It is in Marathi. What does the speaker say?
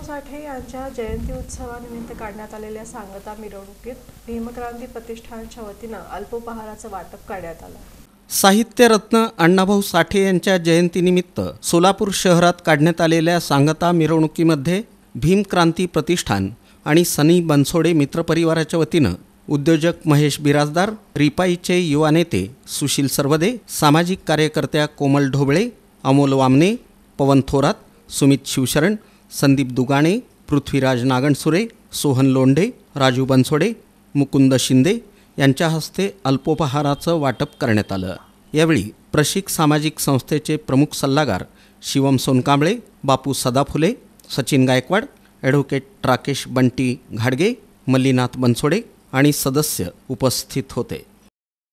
साठे यांच्या जयंती उत्सवानिमित्त काढण्यात आलेल्या सांगता मिरवणुकीत भीमक्रांती प्रतिष्ठानच्या वतीनं अल्पोपहाराचं वाटप करण्यात आलं साहित्यरत्न अण्णाभाऊ साठे यांच्या जयंतीनिमित्त सोलापूर शहरात काढण्यात आलेल्या सांगता मिरवणुकीमध्ये भीमक्रांती प्रतिष्ठान आणि सनी बनसोडे मित्रपरिवाराच्या वतीनं उद्योजक महेश बिराजदार रिपाईचे युवा नेते सुशील सर्वदे सामाजिक कार्यकर्त्या कोमल ढोबळे अमोल वामने पवन थोरात सुमित शिवशरण संदीप दुगाणे पृथ्वीराज नागणसुरे सोहन लोंढे राजू बनसोडे मुकुंद शिंदे यांच्या हस्ते अल्पोपहाराचं वाटप करण्यात आलं यावेळी प्रशिक सामाजिक संस्थेचे प्रमुख सल्लागार शिवम सोनकांबळे बापू सदाफुले सचिन गायकवाड ॲडव्होकेट राकेश बंटी घाडगे मल्लीनाथ बनसोडे आणि सदस्य उपस्थित होते